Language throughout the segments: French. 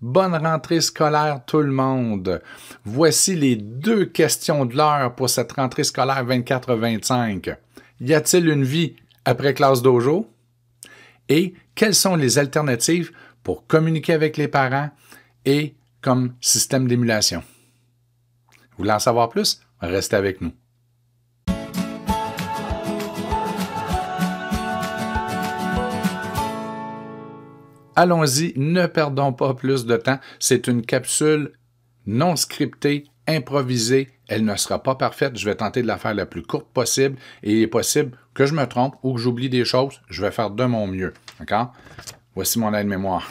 Bonne rentrée scolaire tout le monde. Voici les deux questions de l'heure pour cette rentrée scolaire 24-25. Y a-t-il une vie après classe dojo? Et quelles sont les alternatives pour communiquer avec les parents et comme système d'émulation? Vous voulez en savoir plus? Restez avec nous. Allons-y, ne perdons pas plus de temps. C'est une capsule non scriptée, improvisée. Elle ne sera pas parfaite. Je vais tenter de la faire la plus courte possible et il est possible que je me trompe ou que j'oublie des choses. Je vais faire de mon mieux. D'accord? Voici mon aide-mémoire.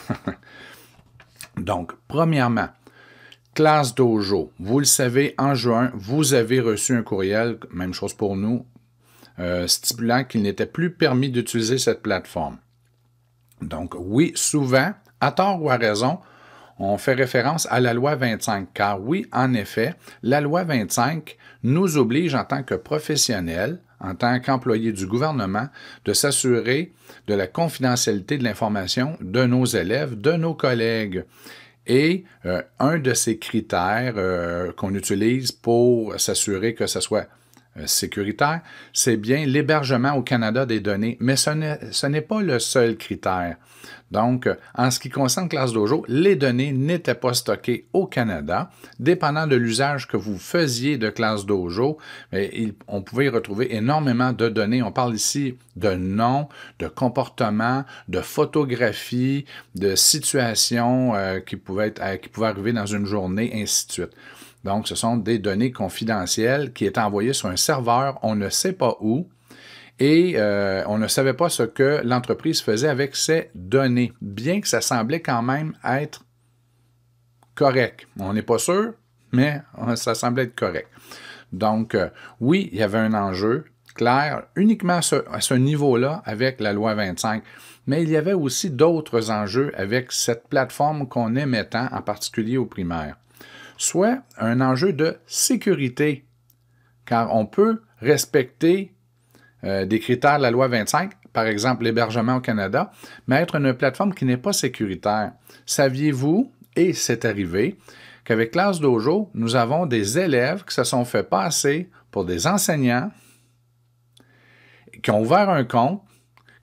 Donc, premièrement, classe dojo. Vous le savez, en juin, vous avez reçu un courriel, même chose pour nous, euh, stipulant qu'il n'était plus permis d'utiliser cette plateforme. Donc oui, souvent, à tort ou à raison, on fait référence à la loi 25, car oui, en effet, la loi 25 nous oblige en tant que professionnels, en tant qu'employés du gouvernement, de s'assurer de la confidentialité de l'information de nos élèves, de nos collègues. Et euh, un de ces critères euh, qu'on utilise pour s'assurer que ce soit euh, sécuritaire, c'est bien l'hébergement au Canada des données, mais ce n'est pas le seul critère. Donc, euh, en ce qui concerne Classe Dojo, les données n'étaient pas stockées au Canada. Dépendant de l'usage que vous faisiez de Classe Dojo, on pouvait y retrouver énormément de données. On parle ici de noms, de comportements, de photographies, de situations euh, qui, pouvaient être, qui pouvaient arriver dans une journée, ainsi de suite. Donc, ce sont des données confidentielles qui étaient envoyées sur un serveur, on ne sait pas où, et euh, on ne savait pas ce que l'entreprise faisait avec ces données, bien que ça semblait quand même être correct. On n'est pas sûr, mais ça semblait être correct. Donc, euh, oui, il y avait un enjeu clair uniquement à ce, niveau-là avec la loi 25, mais il y avait aussi d'autres enjeux avec cette plateforme qu'on aimait tant, en particulier aux primaires soit un enjeu de sécurité, car on peut respecter euh, des critères de la loi 25, par exemple l'hébergement au Canada, mais être une plateforme qui n'est pas sécuritaire. Saviez-vous, et c'est arrivé, qu'avec Classe Dojo, nous avons des élèves qui se sont fait passer pour des enseignants, qui ont ouvert un compte,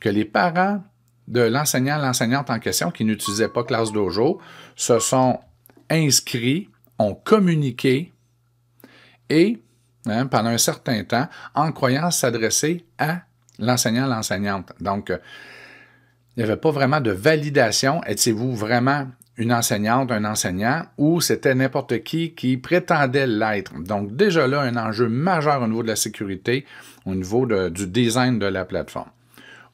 que les parents de l'enseignant, l'enseignante en question qui n'utilisait pas Classe Dojo, se sont inscrits ont communiqué et, hein, pendant un certain temps, en croyant s'adresser à l'enseignant, l'enseignante. Donc, euh, il n'y avait pas vraiment de validation. Étiez-vous vraiment une enseignante, un enseignant, ou c'était n'importe qui qui prétendait l'être. Donc déjà là, un enjeu majeur au niveau de la sécurité, au niveau du design de la plateforme.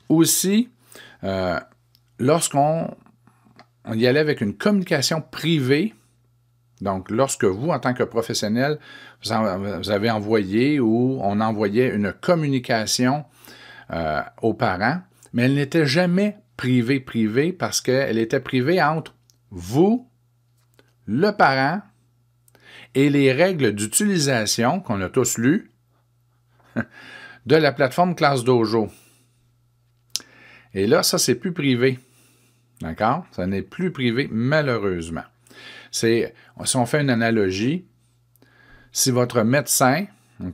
Aussi, euh, lorsqu'on y allait avec une communication privée donc, lorsque vous, en tant que professionnel, vous, avez envoyé ou on envoyait une communication euh, aux parents, mais elle n'était jamais privée privée parce qu'elle était privée entre vous, le parent et les règles d'utilisation qu'on a tous lues de la plateforme Classe Dojo. Et là, ça, c'est plus privé. D'accord? Ça n'est plus privé, malheureusement. C'est, si on fait une analogie, si votre médecin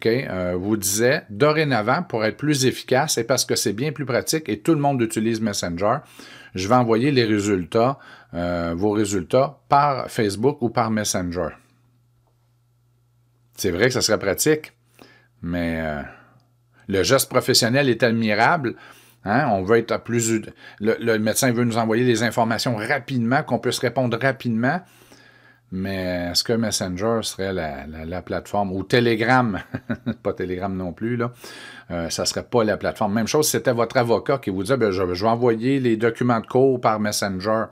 euh, vous disait dorénavant, pour être plus efficace et parce que c'est bien plus pratique et tout le monde utilise Messenger, je vais envoyer les résultats, euh, vos résultats par Facebook ou par Messenger. C'est vrai que ça serait pratique, mais euh, le geste professionnel est admirable. Hein, on veut être plus. Le, le médecin veut nous envoyer des informations rapidement, qu'on puisse répondre rapidement. Mais est-ce que Messenger serait la, plateforme, ou Telegram, pas Telegram non plus, là, euh, ça ne serait pas la plateforme. Même chose, c'était votre avocat qui vous disait, ben, je, vais envoyer les documents de cours par Messenger.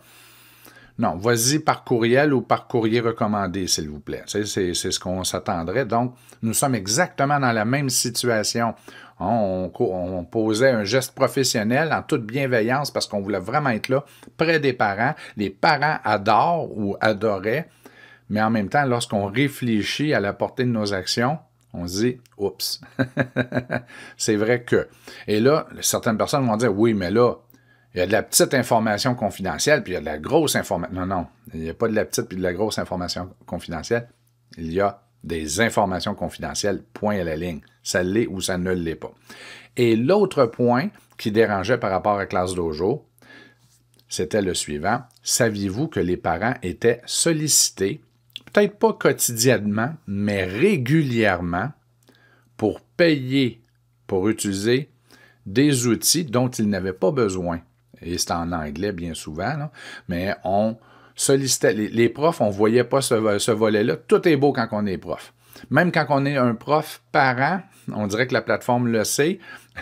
Non, vas-y par courriel ou par courrier recommandé, s'il vous plaît. C'est ce qu'on s'attendrait. Donc, nous sommes exactement dans la même situation. on, posait un geste professionnel en toute bienveillance parce qu'on voulait vraiment être là, près des parents. Les parents adorent ou adoraient mais en même temps, lorsqu'on réfléchit à la portée de nos actions, on se dit, oups, c'est vrai que. Et là, certaines personnes vont dire, oui, mais là, il y a de la petite information confidentielle, puis il y a de la grosse information. Non, non, il n'y a pas de la petite puis de la grosse information confidentielle. Il y a des informations confidentielles, point à la ligne. Ça l'est ou ça ne l'est pas. Et l'autre point qui dérangeait par rapport à Classe Dojo, c'était le suivant. Saviez-vous que les parents étaient sollicités peut-être pas quotidiennement, mais régulièrement pour payer, pour utiliser des outils dont ils n'avaient pas besoin. Et c'est en anglais bien souvent, mais on sollicitait, les, profs, on ne voyait pas ce, ce volet-là. Tout est beau quand on est prof. Même quand on est un prof parent, on dirait que la plateforme le sait,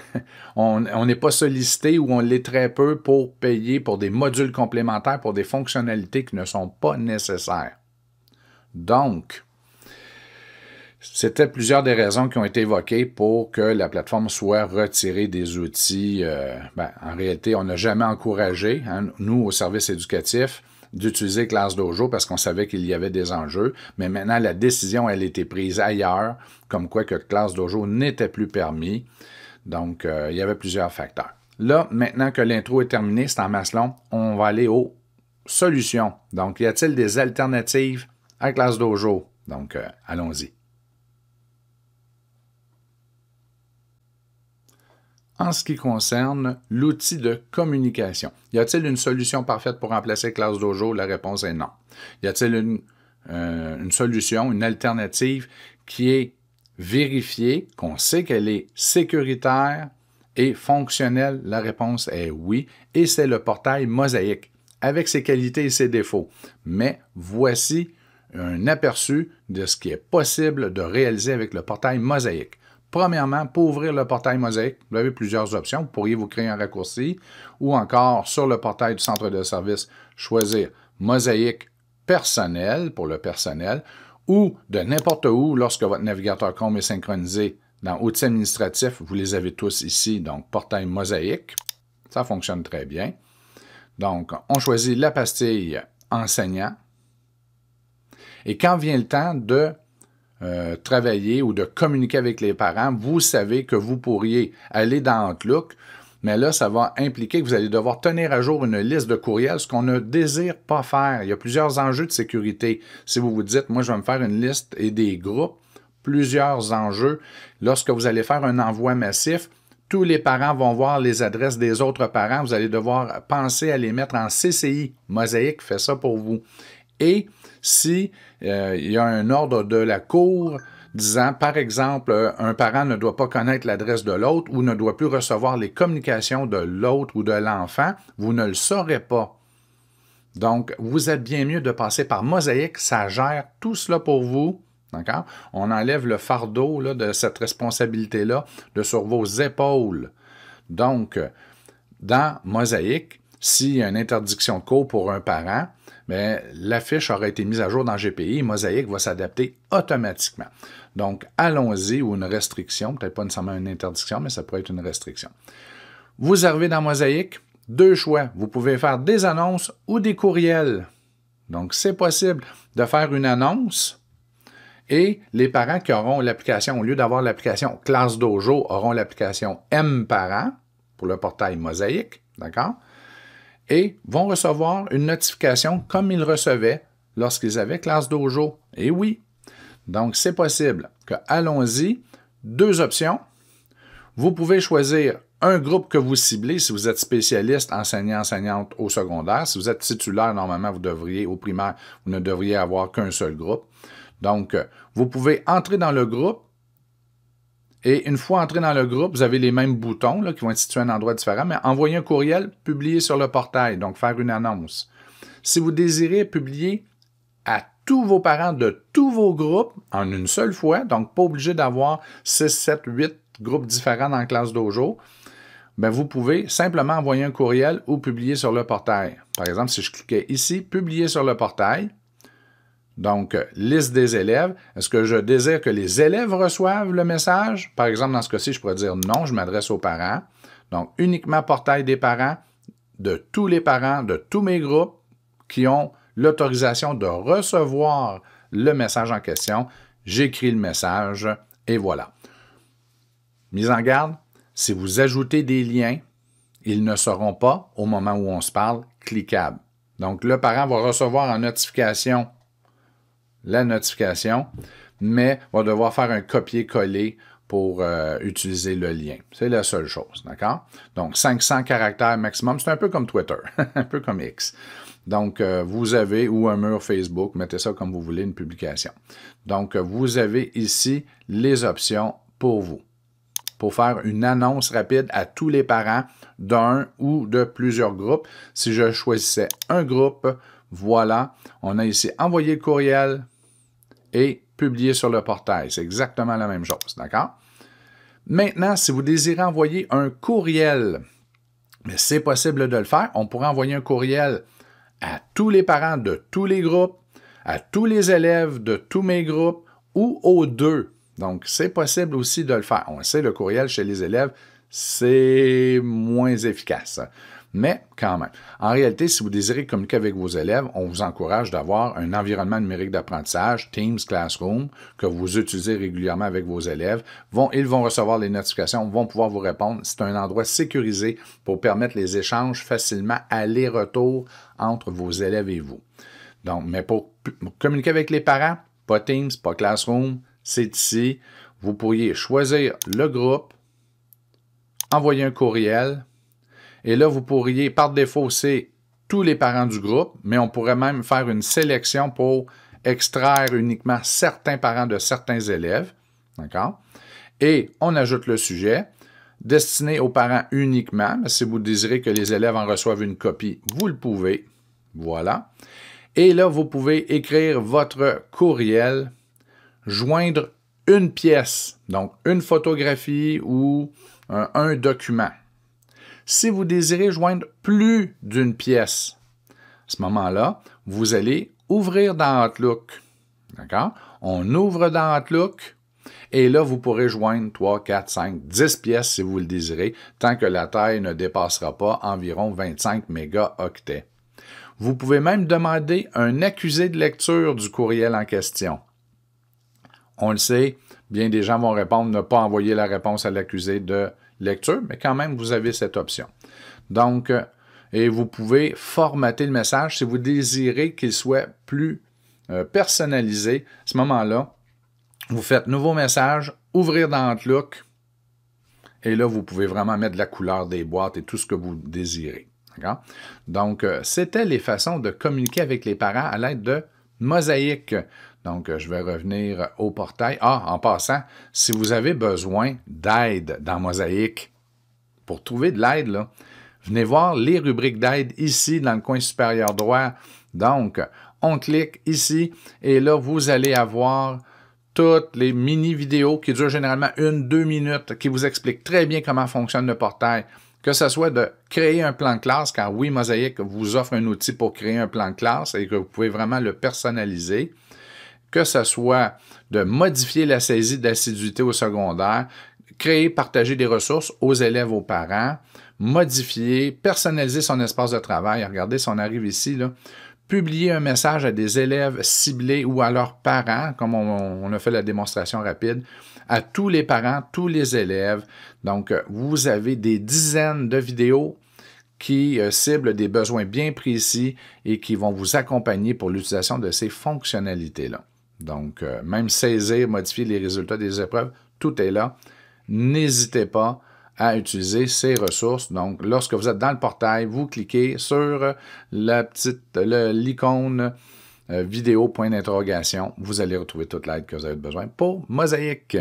on n'est pas sollicité ou on l'est très peu pour payer pour des modules complémentaires, pour des fonctionnalités qui ne sont pas nécessaires. Donc, c'était plusieurs des raisons qui ont été évoquées pour que la plateforme soit retirée des outils. Euh, ben, en réalité, on n'a jamais encouragé, hein, nous, au service éducatif, d'utiliser Classe Dojo parce qu'on savait qu'il y avait des enjeux. Mais maintenant, la décision, elle a été prise ailleurs, comme quoi que Classe Dojo n'était plus permis. Donc, euh, il y avait plusieurs facteurs. Là, maintenant que l'intro est terminée, c'est en masse on va aller aux solutions. Donc, y a-t-il des alternatives Classe Dojo. Donc, euh, allons-y. En ce qui concerne l'outil de communication, y a-t-il une solution parfaite pour remplacer Classe Dojo? La réponse est non. Y a-t-il une, euh, une solution, une alternative qui est vérifiée, qu'on sait qu'elle est sécuritaire et fonctionnelle? La réponse est oui, et c'est le portail Mosaïque, avec ses qualités et ses défauts. Mais voici un aperçu de ce qui est possible de réaliser avec le portail mosaïque. Premièrement, pour ouvrir le portail mosaïque, vous avez plusieurs options. Vous pourriez vous créer un raccourci ou encore sur le portail du centre de service, choisir mosaïque personnel pour le personnel ou de n'importe où lorsque votre navigateur Chrome est synchronisé dans Outils administratifs, vous les avez tous ici, donc portail mosaïque. Ça fonctionne très bien. Donc, on choisit la pastille enseignant et quand vient le temps de euh, travailler ou de communiquer avec les parents, vous savez que vous pourriez aller dans Outlook, mais là, ça va impliquer que vous allez devoir tenir à jour une liste de courriels, ce qu'on ne désire pas faire. Il y a plusieurs enjeux de sécurité. Si vous vous dites, moi, je vais me faire une liste et des groupes, plusieurs enjeux. Lorsque vous allez faire un envoi massif, tous les parents vont voir les adresses des autres parents. Vous allez devoir penser à les mettre en CCI. Mosaïque fait ça pour vous. Et si euh, il y a un ordre de la Cour disant, par exemple, euh, un parent ne doit pas connaître l'adresse de l'autre ou ne doit plus recevoir les communications de l'autre ou de l'enfant, vous ne le saurez pas. Donc, vous êtes bien mieux de passer par Mosaïque, ça gère tout cela pour vous. D'accord? On enlève le fardeau de cette responsabilité-là de sur vos épaules. Donc, dans Mosaïque, s'il y a une interdiction de cours pour un parent, mais la fiche aura été mise à jour dans GPI et va s'adapter automatiquement. Donc, allons-y ou une restriction, peut-être pas nécessairement une interdiction, mais ça pourrait être une restriction. Vous arrivez dans Mosaïque, deux choix. Vous pouvez faire des annonces ou des courriels. Donc, c'est possible de faire une annonce et les parents qui auront l'application, au lieu d'avoir l'application Classe Dojo, auront l'application M Parents pour le portail Mosaïque, d'accord? et vont recevoir une notification comme ils recevaient lorsqu'ils avaient classe dojo. Et eh oui, donc c'est possible que allons-y, deux options. Vous pouvez choisir un groupe que vous ciblez si vous êtes spécialiste, enseignant, enseignante au secondaire. Si vous êtes titulaire, normalement, vous devriez, au primaire, vous ne devriez avoir qu'un seul groupe. Donc, euh, vous pouvez entrer dans le groupe et une fois entré dans le groupe, vous avez les mêmes boutons là, qui vont être situés à un endroit différent, mais envoyer un courriel, publier sur le portail, donc faire une annonce. Si vous désirez publier à tous vos parents de tous vos groupes en une seule fois, donc pas obligé d'avoir 6, 7, 8 groupes différents dans la classe dojo, ben, vous pouvez simplement envoyer un courriel ou publier sur le portail. Par exemple, si je cliquais ici, publier sur le portail, donc, euh, liste des élèves. Est-ce que je désire que les élèves reçoivent le message? Par exemple, dans ce cas-ci, je pourrais dire non, je m'adresse aux parents. Donc, uniquement portail des parents, de tous les parents, de tous mes groupes qui ont l'autorisation de recevoir le message en question. J'écris le message et voilà. Mise en garde, si vous ajoutez des liens, ils ne seront pas, au moment où on se parle, cliquables. Donc, le parent va recevoir en notification la notification, mais on va devoir faire un copier-coller pour euh, utiliser le lien. C'est la seule chose, d'accord? Donc, 500 caractères maximum, c'est un peu comme Twitter, un peu comme X. Donc, euh, vous avez, ou un mur Facebook, mettez ça comme vous voulez, une publication. Donc, vous avez ici les options pour vous, pour faire une annonce rapide à tous les parents d'un ou de plusieurs groupes. Si je choisissais un groupe, voilà, on a ici envoyer le courriel, et publié sur le portail. C'est exactement la même chose, d'accord? Maintenant, si vous désirez envoyer un courriel, mais c'est possible de le faire, on pourrait envoyer un courriel à tous les parents de tous les groupes, à tous les élèves de tous mes groupes ou aux deux. Donc, c'est possible aussi de le faire. On sait, le courriel chez les élèves, c'est moins efficace. Mais quand même, en réalité, si vous désirez communiquer avec vos élèves, on vous encourage d'avoir un environnement numérique d'apprentissage, Teams, Classroom, que vous utilisez régulièrement avec vos élèves. ils vont recevoir les notifications, vont pouvoir vous répondre. C'est un endroit sécurisé pour permettre les échanges facilement aller-retour entre vos élèves et vous. Donc, mais pour communiquer avec les parents, pas Teams, pas Classroom, c'est ici. Vous pourriez choisir le groupe, envoyer un courriel, et là, vous pourriez, par défaut, c'est tous les parents du groupe, mais on pourrait même faire une sélection pour extraire uniquement certains parents de certains élèves. D'accord? Et on ajoute le sujet destiné aux parents uniquement, si vous désirez que les élèves en reçoivent une copie, vous le pouvez. Voilà. Et là, vous pouvez écrire votre courriel, joindre une pièce, donc une photographie ou un document si vous désirez joindre plus d'une pièce. À ce moment-là, vous allez ouvrir dans Outlook. D'accord? On ouvre dans Outlook et là, vous pourrez joindre 3, 4, 5, 10 pièces si vous le désirez, tant que la taille ne dépassera pas environ 25 mégaoctets. Vous pouvez même demander un accusé de lecture du courriel en question. On le sait, bien des gens vont répondre ne pas envoyer la réponse à l'accusé de lecture, mais quand même, vous avez cette option. Donc, euh, et vous pouvez formater le message si vous désirez qu'il soit plus euh, personnalisé. À ce moment-là, vous faites nouveau message, ouvrir dans Outlook, et là, vous pouvez vraiment mettre la couleur des boîtes et tout ce que vous désirez. Donc, euh, c'était les façons de communiquer avec les parents à l'aide de mosaïque. Donc, euh, je vais revenir au portail. Ah, en passant, si vous avez besoin d'aide dans Mosaïque, pour trouver de l'aide, venez voir les rubriques d'aide ici dans le coin supérieur droit. Donc, on clique ici et là, vous allez avoir toutes les mini-vidéos qui durent généralement une, deux minutes, qui vous expliquent très bien comment fonctionne le portail. Que ce soit de créer un plan de classe, car oui, Mosaïque vous offre un outil pour créer un plan de classe et que vous pouvez vraiment le personnaliser que ce soit de modifier la saisie d'assiduité au secondaire, créer, partager des ressources aux élèves, aux parents, modifier, personnaliser son espace de travail. Regardez, si on arrive ici, publier un message à des élèves ciblés ou à leurs parents, comme on, a fait la démonstration rapide, à tous les parents, tous les élèves. Donc, euh, vous avez des dizaines de vidéos qui euh, ciblent des besoins bien précis et qui vont vous accompagner pour l'utilisation de ces fonctionnalités-là. Donc, euh, même saisir, modifier les résultats des épreuves, tout est là. N'hésitez pas à utiliser ces ressources. Donc, lorsque vous êtes dans le portail, vous cliquez sur euh, la petite, euh, l'icône vidéo point d'interrogation. Vous allez retrouver toute l'aide que vous avez besoin pour Mosaïque.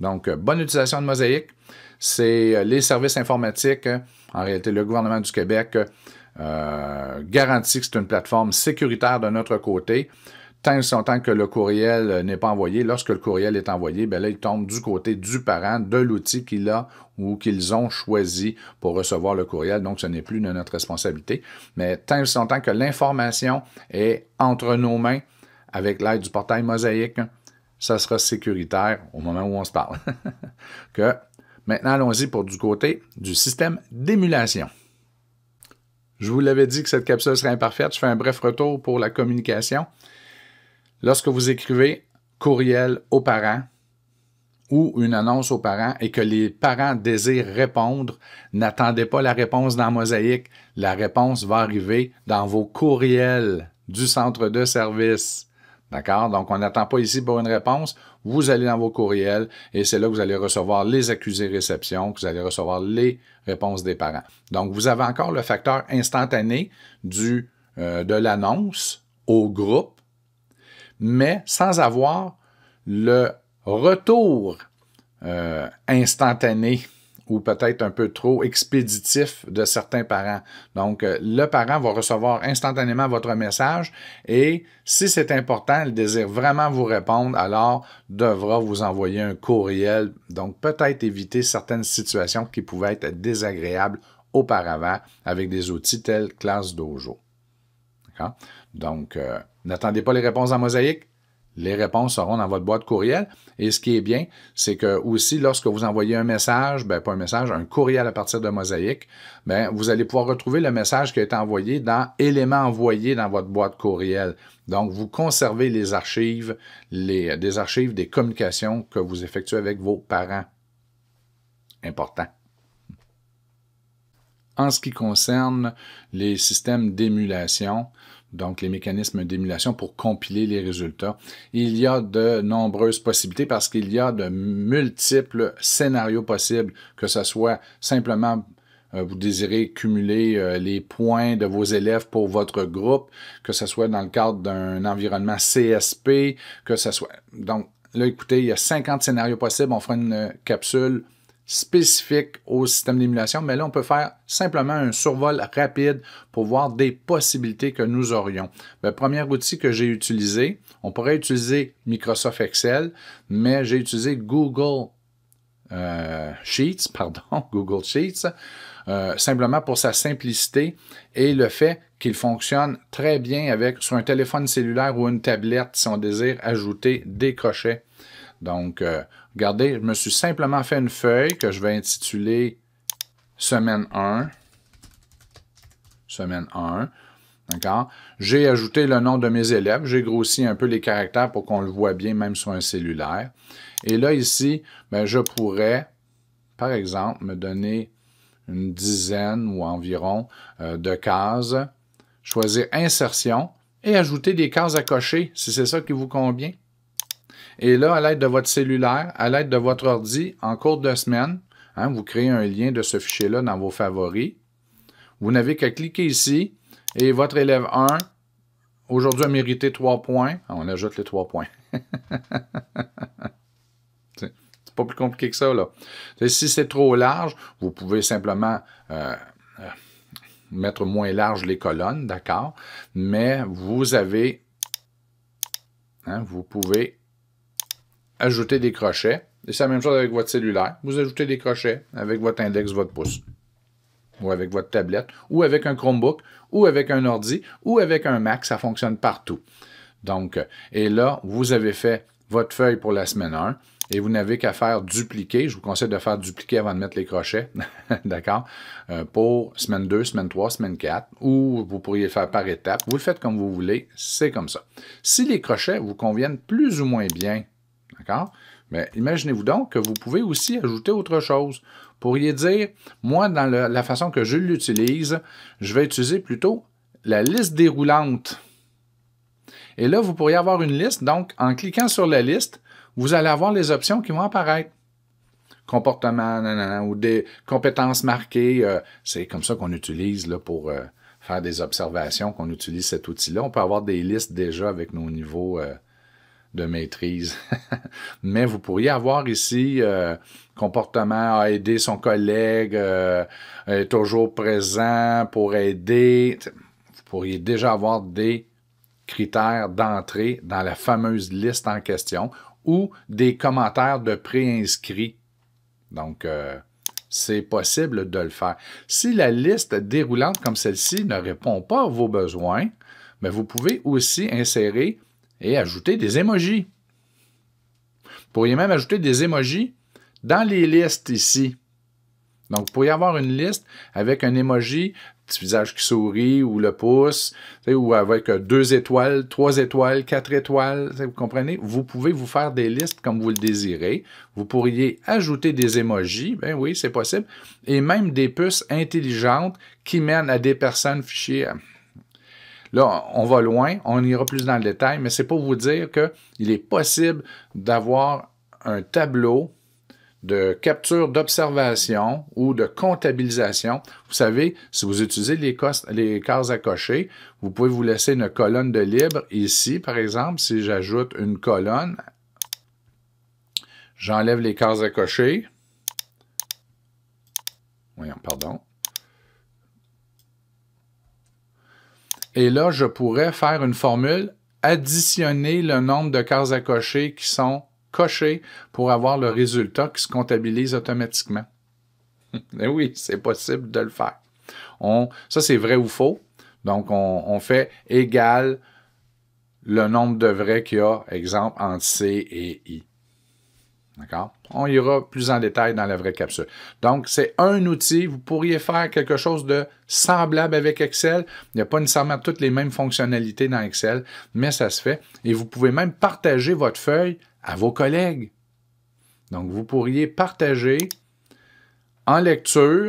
Donc, bonne utilisation de Mosaïque. C'est les services informatiques. En réalité, le gouvernement du Québec garantit que c'est une plateforme sécuritaire de notre côté tant et tant que le courriel euh, n'est pas envoyé. Lorsque le courriel est envoyé, ben là, il tombe du côté du parent, de l'outil qu'il a ou qu'ils ont choisi pour recevoir le courriel. Donc, ce n'est plus de notre responsabilité. Mais tant et tant que l'information est entre nos mains avec l'aide du portail mosaïque, ça sera sécuritaire au moment où on se parle. que maintenant, allons-y pour du côté du système d'émulation. Je vous l'avais dit que cette capsule serait imparfaite. Je fais un bref retour pour la communication. Lorsque vous écrivez courriel aux parents ou une annonce aux parents et que les parents désirent répondre, n'attendez pas la réponse dans Mosaïque. La réponse va arriver dans vos courriels du centre de service. D'accord? Donc, on n'attend pas ici pour une réponse. Vous allez dans vos courriels et c'est là que vous allez recevoir les accusés réception, que vous allez recevoir les réponses des parents. Donc, vous avez encore le facteur instantané du, euh, de l'annonce au groupe mais sans avoir le retour euh, instantané ou peut-être un peu trop expéditif de certains parents. Donc, euh, le parent va recevoir instantanément votre message et si c'est important, il désire vraiment vous répondre, alors devra vous envoyer un courriel. Donc, peut-être éviter certaines situations qui pouvaient être désagréables auparavant avec des outils tels Classe Dojo. Donc, euh, N'attendez pas les réponses en mosaïque. Les réponses seront dans votre boîte courriel. Et ce qui est bien, c'est que aussi lorsque vous envoyez un message, ben pas un message, un courriel à partir de Mosaïque, ben vous allez pouvoir retrouver le message qui a été envoyé dans éléments envoyés dans votre boîte courriel. Donc vous conservez les archives, les euh, des archives des communications que vous effectuez avec vos parents. Important. En ce qui concerne les systèmes d'émulation, donc les mécanismes d'émulation pour compiler les résultats. Il y a de nombreuses possibilités parce qu'il y a de multiples scénarios possibles, que ce soit simplement euh, vous désirez cumuler euh, les points de vos élèves pour votre groupe, que ce soit dans le cadre d'un environnement CSP, que ce soit... Donc, là, écoutez, il y a 50 scénarios possibles. On fera une capsule spécifique au système d'émulation, mais là, on peut faire simplement un survol rapide pour voir des possibilités que nous aurions. Le ben, premier outil que j'ai utilisé, on pourrait utiliser Microsoft Excel, mais j'ai utilisé Google euh, Sheets, pardon, Google Sheets, euh, simplement pour sa simplicité et le fait qu'il fonctionne très bien avec sur un téléphone cellulaire ou une tablette si on désire ajouter des crochets. Donc, euh, Regardez, je me suis simplement fait une feuille que je vais intituler semaine 1. Semaine 1. D'accord? J'ai ajouté le nom de mes élèves. J'ai grossi un peu les caractères pour qu'on le voit bien, même sur un cellulaire. Et là, ici, ben, je pourrais, par exemple, me donner une dizaine ou environ euh, de cases, choisir insertion et ajouter des cases à cocher, si c'est ça qui vous convient. Et là, à l'aide de votre cellulaire, à l'aide de votre ordi, en cours de semaine, hein, vous créez un lien de ce fichier-là dans vos favoris. Vous n'avez qu'à cliquer ici et votre élève 1, aujourd'hui, a mérité 3 points. Ah, on ajoute les 3 points. c'est pas plus compliqué que ça. Là. Si c'est trop large, vous pouvez simplement... Euh, euh, mettre moins large les colonnes, d'accord, mais vous avez, hein, vous pouvez ajouter des crochets. Et c'est la même chose avec votre cellulaire. Vous ajoutez des crochets avec votre index, votre pouce, ou avec votre tablette, ou avec un Chromebook, ou avec un ordi, ou avec un Mac. Ça fonctionne partout. Donc, euh, et là, vous avez fait votre feuille pour la semaine 1 et vous n'avez qu'à faire dupliquer. Je vous conseille de faire dupliquer avant de mettre les crochets, d'accord, euh, pour semaine 2, semaine 3, semaine 4, ou vous pourriez le faire par étapes. Vous le faites comme vous voulez, c'est comme ça. Si les crochets vous conviennent plus ou moins bien D'accord? Mais imaginez-vous donc que vous pouvez aussi ajouter autre chose. Vous pourriez dire, moi, dans la façon que je l'utilise, je vais utiliser plutôt la liste déroulante. Et là, vous pourriez avoir une liste. Donc, en cliquant sur la liste, vous allez avoir les options qui vont apparaître. Comportement, ou des compétences marquées. Euh, c'est comme ça qu'on utilise là, pour euh, faire des observations, qu'on utilise cet outil-là. On peut avoir des listes déjà avec nos niveaux euh, de maîtrise. Mais vous pourriez avoir ici euh, comportement à aider son collègue, euh, est toujours présent pour aider. Vous pourriez déjà avoir des critères d'entrée dans la fameuse liste en question ou des commentaires de préinscrits. Donc, euh, c'est possible de le faire. Si la liste déroulante comme celle-ci ne répond pas à vos besoins, mais vous pouvez aussi insérer et ajouter des émojis. Vous pourriez même ajouter des émojis dans les listes ici. Donc, vous pourriez avoir une liste avec un émoji, petit visage qui sourit ou le pouce, ou avec deux étoiles, trois étoiles, quatre étoiles. Vous comprenez? Vous pouvez vous faire des listes comme vous le désirez. Vous pourriez ajouter des émojis. Ben oui, c'est possible. Et même des puces intelligentes qui mènent à des personnes fichiers Là, on va loin, on ira plus dans le détail, mais c'est pour vous dire qu'il est possible d'avoir un tableau de capture d'observation ou de comptabilisation. Vous savez, si vous utilisez les, cases à cocher, vous pouvez vous laisser une colonne de libre. Ici, par exemple, si j'ajoute une colonne, j'enlève les cases à cocher. Voyons, pardon. Et là, je pourrais faire une formule, additionner le nombre de cases à cocher qui sont cochées pour avoir le résultat qui se comptabilise automatiquement. Mais eh oui, c'est possible de le faire. On, ça, c'est vrai ou faux. Donc, on, on, fait égal le nombre de vrais qu'il y a, exemple, entre C et I. D'accord? On ira plus en détail dans la vraie capsule. Donc, c'est un outil. Vous pourriez faire quelque chose de semblable avec Excel. Il n'y a pas nécessairement toutes les mêmes fonctionnalités dans Excel, mais ça se fait. Et vous pouvez même partager votre feuille à vos collègues. Donc, vous pourriez partager en lecture.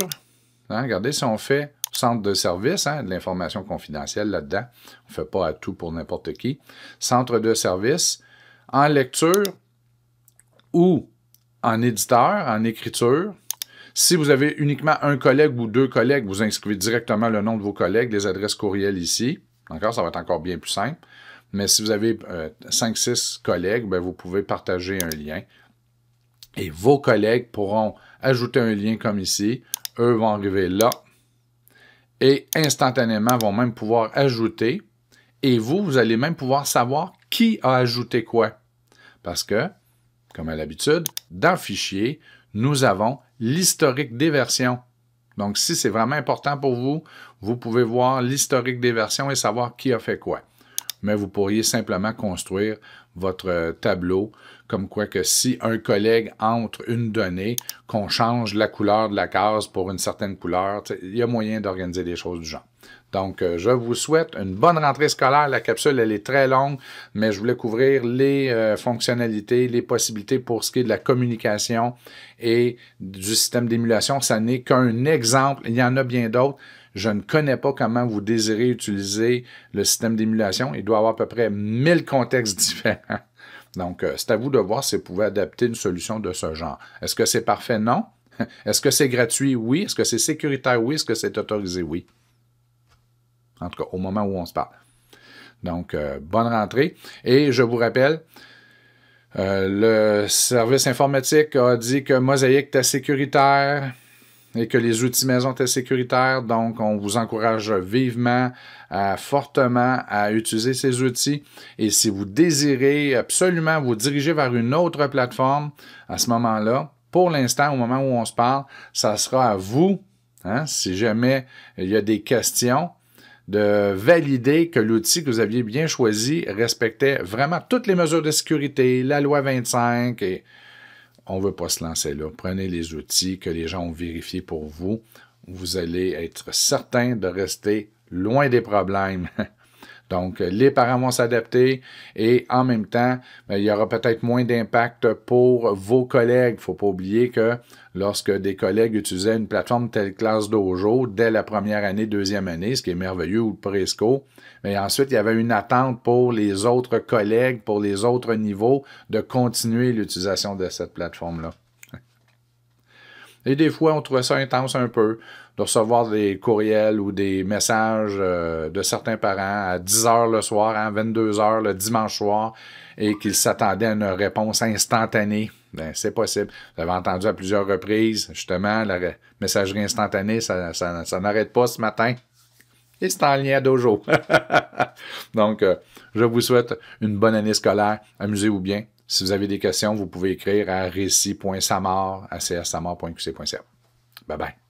Hein, regardez, si on fait centre de service, hein, de l'information confidentielle là-dedans, on ne fait pas à tout pour n'importe qui. Centre de service, en lecture, ou en éditeur, en écriture. Si vous avez uniquement un collègue ou deux collègues, vous inscrivez directement le nom de vos collègues, les adresses courriel ici. Encore, ça va être encore bien plus simple. Mais si vous avez euh, cinq, 5-6 collègues, ben, vous pouvez partager un lien. Et vos collègues pourront ajouter un lien comme ici. Eux vont arriver là. Et instantanément vont même pouvoir ajouter. Et vous, vous allez même pouvoir savoir qui a ajouté quoi. Parce que comme à l'habitude, dans Fichier, nous avons l'historique des versions. Donc, si c'est vraiment important pour vous, vous pouvez voir l'historique des versions et savoir qui a fait quoi. Mais vous pourriez simplement construire votre euh, tableau comme quoi que si un collègue entre une donnée, qu'on change la couleur de la case pour une certaine couleur, il y a moyen d'organiser des choses du genre. Donc, euh, je vous souhaite une bonne rentrée scolaire. La capsule, elle est très longue, mais je voulais couvrir les euh, fonctionnalités, les possibilités pour ce qui est de la communication et du système d'émulation. Ça n'est qu'un exemple. Il y en a bien d'autres. Je ne connais pas comment vous désirez utiliser le système d'émulation. Il doit avoir à peu près 1000 contextes différents. Donc, euh, c'est à vous de voir si vous pouvez adapter une solution de ce genre. Est-ce que c'est parfait? Non. Est-ce que c'est gratuit? Oui. Est-ce que c'est sécuritaire? Oui. Est-ce que c'est autorisé? Oui. En tout cas, au moment où on se parle. Donc, euh, bonne rentrée. Et je vous rappelle, euh, le service informatique a dit que Mosaic était sécuritaire et que les outils maison étaient sécuritaires. Donc, on vous encourage vivement, euh, fortement à utiliser ces outils. Et si vous désirez absolument vous diriger vers une autre plateforme, à ce moment-là, pour l'instant, au moment où on se parle, ça sera à vous. Hein, si jamais il y a des questions, de valider que l'outil que vous aviez bien choisi respectait vraiment toutes les mesures de sécurité, la loi 25 et on ne veut pas se lancer là. Prenez les outils que les gens ont vérifiés pour vous. Vous allez être certain de rester loin des problèmes. Donc, les parents vont s'adapter et en même temps, ben, il y aura peut-être moins d'impact pour vos collègues. Il ne faut pas oublier que lorsque des collègues utilisaient une plateforme telle classe dojo dès la première année, deuxième année, ce qui est merveilleux, ou presque. Mais ensuite, il y avait une attente pour les autres collègues, pour les autres niveaux, de continuer l'utilisation de cette plateforme-là. Et des fois, on trouvait ça intense un peu de recevoir des courriels ou des messages euh, de certains parents à 10 heures le soir, à hein, 22 heures le dimanche soir, et qu'ils s'attendaient à une réponse instantanée. Ben, c'est possible. Vous avez entendu à plusieurs reprises, justement, la messagerie instantanée, ça, ça, n'arrête pas ce matin. Et c'est en lien à Dojo. Donc, euh, je vous souhaite une bonne année scolaire. Amusez-vous bien. Si vous avez des questions, vous pouvez écrire à récit.samar à Bye bye.